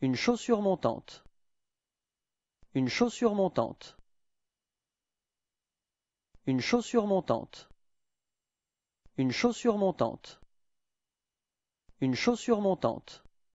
Une chaussure montante. Une chaussure montante. Une chaussure montante. Une chaussure montante. Une chaussure montante.